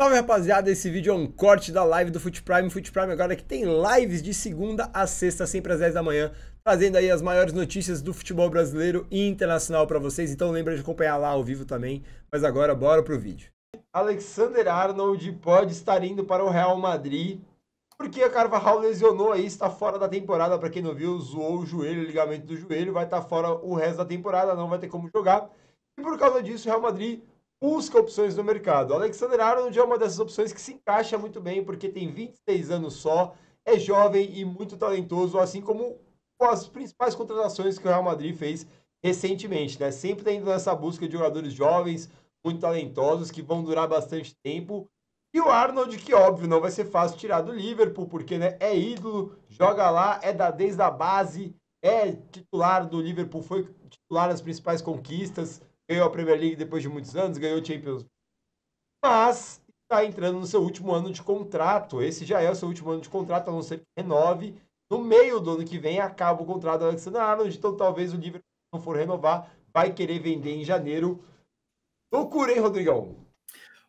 Salve rapaziada, esse vídeo é um corte da live do Foot Prime. Foot Prime agora que tem lives de segunda a sexta, sempre às 10 da manhã, trazendo aí as maiores notícias do futebol brasileiro e internacional para vocês. Então lembra de acompanhar lá ao vivo também. Mas agora bora pro vídeo. Alexander Arnold pode estar indo para o Real Madrid, porque a Carvajal lesionou aí, está fora da temporada. Para quem não viu, zoou o joelho, o ligamento do joelho, vai estar tá fora o resto da temporada, não vai ter como jogar. E por causa disso, o Real Madrid busca opções no mercado. Alexander Arnold é uma dessas opções que se encaixa muito bem, porque tem 26 anos só, é jovem e muito talentoso, assim como as principais contratações que o Real Madrid fez recentemente. Né? Sempre indo nessa busca de jogadores jovens, muito talentosos, que vão durar bastante tempo. E o Arnold, que óbvio, não vai ser fácil tirar do Liverpool, porque né, é ídolo, joga lá, é da desde a base, é titular do Liverpool, foi titular das principais conquistas, ganhou a Premier League depois de muitos anos, ganhou o Champions. Mas está entrando no seu último ano de contrato. Esse já é o seu último ano de contrato, a não ser que renove. No meio do ano que vem acaba o contrato do Alexander Arnold, então talvez o Liverpool, não for renovar, vai querer vender em janeiro. Loucura, hein, Rodrigão?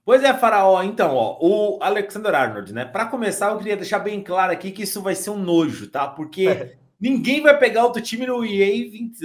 Pois é, Faraó. Então, ó, o Alexander Arnold, né? Para começar, eu queria deixar bem claro aqui que isso vai ser um nojo, tá? Porque é. Ninguém vai pegar outro time no EA 20,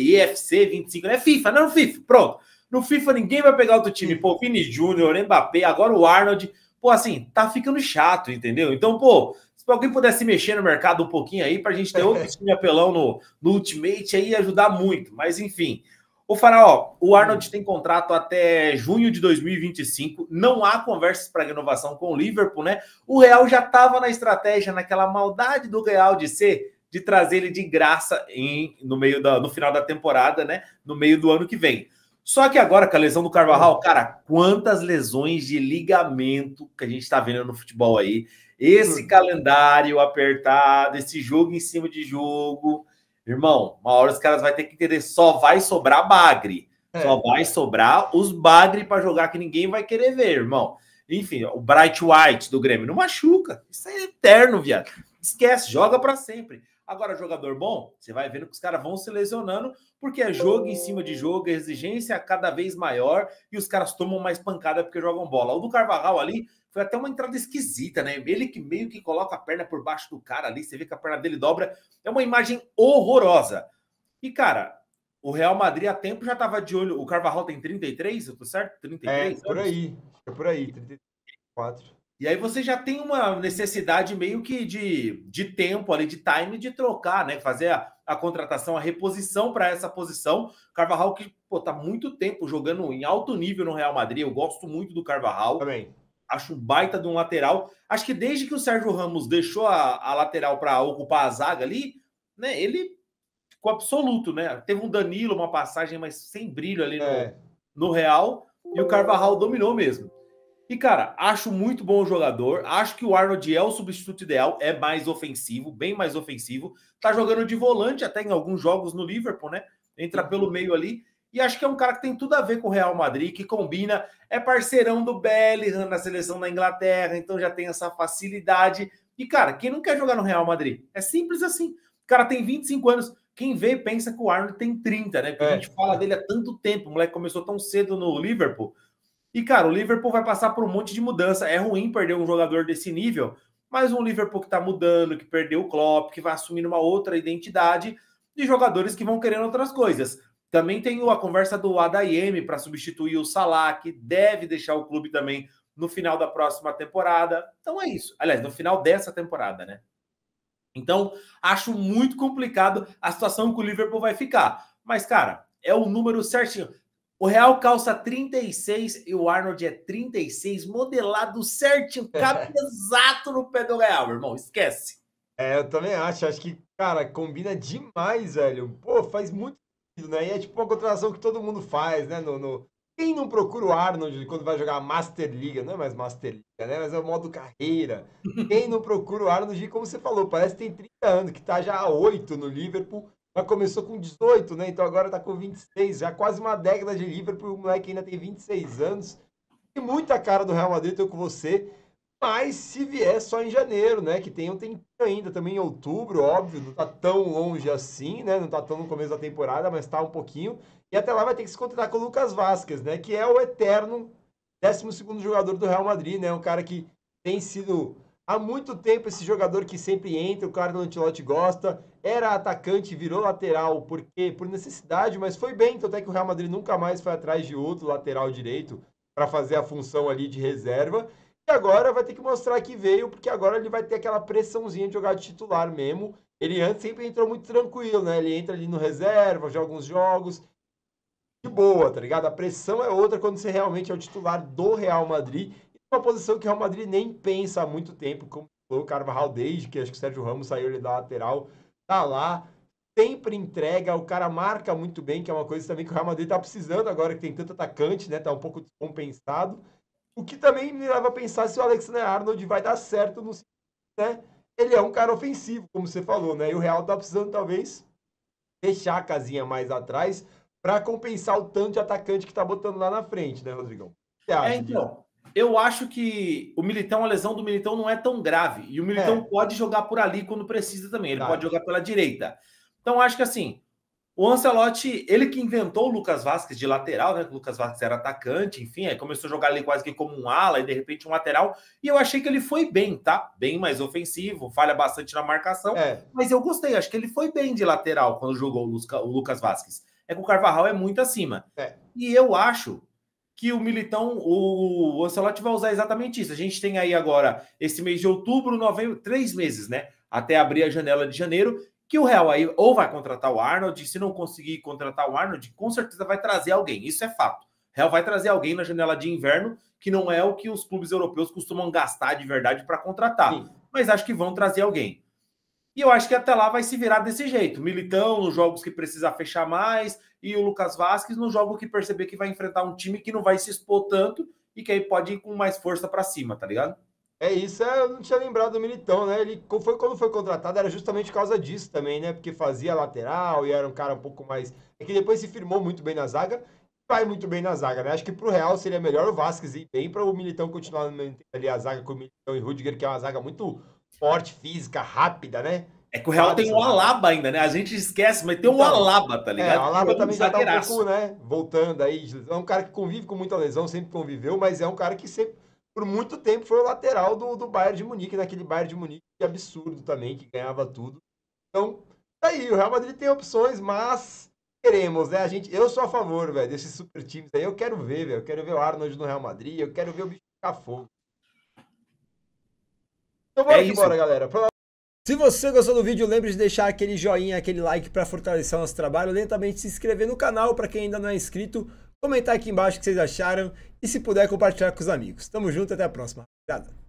IFC 25, né? FIFA, não, FIFA, pronto. No FIFA ninguém vai pegar outro time. Pô, Vini Júnior, Mbappé, agora o Arnold. Pô, assim, tá ficando chato, entendeu? Então, pô, se alguém pudesse mexer no mercado um pouquinho aí, pra gente ter outro time apelão no, no Ultimate aí, ajudar muito. Mas, enfim. O Faraó, o Arnold tem contrato até junho de 2025. Não há conversas para renovação com o Liverpool, né? O Real já estava na estratégia, naquela maldade do Real de ser de trazer ele de graça em, no meio da, no final da temporada, né? No meio do ano que vem. Só que agora, com a lesão do Carvajal, cara, quantas lesões de ligamento que a gente está vendo no futebol aí. Esse hum. calendário apertado, esse jogo em cima de jogo. Irmão, uma hora os caras vão ter que entender, só vai sobrar bagre. É. Só vai sobrar os bagre para jogar que ninguém vai querer ver, irmão. Enfim, o Bright White do Grêmio não machuca. Isso é eterno, viado. Esquece, joga para sempre. Agora, jogador bom, você vai vendo que os caras vão se lesionando, porque é jogo em cima de jogo, a é exigência é cada vez maior e os caras tomam mais pancada porque jogam bola. O do Carvajal ali foi até uma entrada esquisita, né? Ele que meio que coloca a perna por baixo do cara ali, você vê que a perna dele dobra. É uma imagem horrorosa. E, cara, o Real Madrid há tempo já estava de olho. O Carvajal tem 33, eu tô certo? 33? É, é, por aí. É por aí, 34. E aí você já tem uma necessidade meio que de, de tempo ali, de time, de trocar, né? Fazer a, a contratação, a reposição para essa posição. Carvajal que pô, tá muito tempo jogando em alto nível no Real Madrid. Eu gosto muito do Carvajal. Também. Acho um baita de um lateral. Acho que desde que o Sérgio Ramos deixou a, a lateral para ocupar a zaga ali, né? Ele ficou absoluto, né? Teve um Danilo, uma passagem, mas sem brilho ali no, é. no Real. E o Carvajal dominou mesmo. E, cara, acho muito bom o jogador. Acho que o Arnold é o substituto ideal, é mais ofensivo, bem mais ofensivo. Tá jogando de volante até em alguns jogos no Liverpool, né? Entra pelo meio ali. E acho que é um cara que tem tudo a ver com o Real Madrid, que combina, é parceirão do Bellingham na seleção da Inglaterra, então já tem essa facilidade. E, cara, quem não quer jogar no Real Madrid? É simples assim. O cara tem 25 anos. Quem vê pensa que o Arnold tem 30, né? Porque é. a gente fala dele há tanto tempo. O moleque começou tão cedo no Liverpool. E, cara, o Liverpool vai passar por um monte de mudança. É ruim perder um jogador desse nível, mas um Liverpool que está mudando, que perdeu o Klopp, que vai assumindo uma outra identidade de jogadores que vão querendo outras coisas. Também tem a conversa do Adayem para substituir o Salah, que deve deixar o clube também no final da próxima temporada. Então é isso. Aliás, no final dessa temporada, né? Então, acho muito complicado a situação que o Liverpool vai ficar. Mas, cara, é o número certinho. O Real calça 36 e o Arnold é 36, modelado certinho, cabe exato no pé do Real, irmão. Esquece. É, eu também acho. Acho que, cara, combina demais, velho. Pô, faz muito sentido, né? E é tipo uma contratação que todo mundo faz, né? No, no... Quem não procura o Arnold quando vai jogar Master League? Não é mais Master League, né? Mas é o modo carreira. Quem não procura o Arnold, como você falou, parece que tem 30 anos, que tá já a 8 no Liverpool mas começou com 18, né? Então agora tá com 26. Já quase uma década de Liverpool. O moleque ainda tem 26 anos. e muita cara do Real Madrid, eu com você. Mas se vier só em janeiro, né? Que tem um tempinho ainda, também em outubro, óbvio, não tá tão longe assim, né? Não tá tão no começo da temporada, mas tá um pouquinho. E até lá vai ter que se contratar com o Lucas Vasquez, né? Que é o eterno 12 jogador do Real Madrid, né? Um cara que tem sido há muito tempo esse jogador que sempre entra, o cara do Antilote gosta, era atacante, virou lateral porque por necessidade, mas foi bem, tanto é que o Real Madrid nunca mais foi atrás de outro lateral direito para fazer a função ali de reserva. E agora vai ter que mostrar que veio, porque agora ele vai ter aquela pressãozinha de jogar de titular mesmo. Ele antes sempre entrou muito tranquilo, né? Ele entra ali no reserva, joga alguns jogos, de boa, tá ligado? A pressão é outra quando você realmente é o titular do Real Madrid. Uma posição que o Real Madrid nem pensa há muito tempo, como o Carvajal desde que acho que o Sérgio Ramos saiu ali é da lateral tá lá, sempre entrega, o cara marca muito bem, que é uma coisa também que o Real Madrid tá precisando agora, que tem tanto atacante, né? Tá um pouco descompensado. O que também me leva a pensar se o Alexander Arnold vai dar certo no né? Ele é um cara ofensivo, como você falou, né? E o Real tá precisando talvez fechar a casinha mais atrás para compensar o tanto de atacante que tá botando lá na frente, né, Rodrigão? Você é, acha, é, então, eu acho que o Militão, a lesão do Militão não é tão grave. E o Militão é. pode jogar por ali quando precisa também. Ele pode jogar pela direita. Então, acho que assim, o Ancelotti, ele que inventou o Lucas Vasquez de lateral, né? O Lucas Vasquez era atacante, enfim, aí começou a jogar ali quase que como um ala e de repente um lateral. E eu achei que ele foi bem, tá? Bem mais ofensivo, falha bastante na marcação. É. Mas eu gostei, acho que ele foi bem de lateral quando jogou o, Lucas Vasquez. É que o Carvajal é muito acima. É. E eu acho que o Militão, o Ancelotti vai usar exatamente isso. A gente tem aí agora esse mês de outubro, novembro, três meses, né? Até abrir a janela de janeiro, que o Real aí ou vai contratar o Arnold, se não conseguir contratar o Arnold, com certeza vai trazer alguém. Isso é fato. O Real vai trazer alguém na janela de inverno, que não é o que os clubes europeus costumam gastar de verdade para contratar. Sim. Mas acho que vão trazer alguém. E eu acho que até lá vai se virar desse jeito. Militão, nos jogos que precisa fechar mais, e o Lucas Vasquez no jogo que perceber que vai enfrentar um time que não vai se expor tanto e que aí pode ir com mais força para cima, tá ligado? É isso, é, eu não tinha lembrado do Militão, né? Ele foi quando foi contratado, era justamente por causa disso também, né? Porque fazia lateral e era um cara um pouco mais. É que depois se firmou muito bem na zaga, vai muito bem na zaga, né? Acho que pro Real seria melhor o Vasquez ir bem para o Militão continuar ali a zaga com o Militão e Rudiger, que é uma zaga muito forte, física, rápida, né? É que o Real tem o Alaba ainda, né? A gente esquece, mas tem então, tá é, o Alaba, tá ligado? É, o Alaba também já tá um pouco, né? Voltando aí. É um cara que convive com muita lesão, sempre conviveu, mas é um cara que sempre, por muito tempo foi o lateral do, do Bayern de Munique, naquele Bayern de Munique absurdo também, que ganhava tudo. Então, tá aí. O Real Madrid tem opções, mas queremos, né? A gente, eu sou a favor, velho, desses super times aí. Eu quero ver, velho. Eu quero ver o Arnold no Real Madrid, eu quero ver o bicho ficar fogo. Então bora é embora, galera. Se você gostou do vídeo, lembre de deixar aquele joinha, aquele like para fortalecer nosso trabalho, lentamente se inscrever no canal para quem ainda não é inscrito, comentar aqui embaixo o que vocês acharam e se puder compartilhar com os amigos. Tamo junto, até a próxima. Obrigado.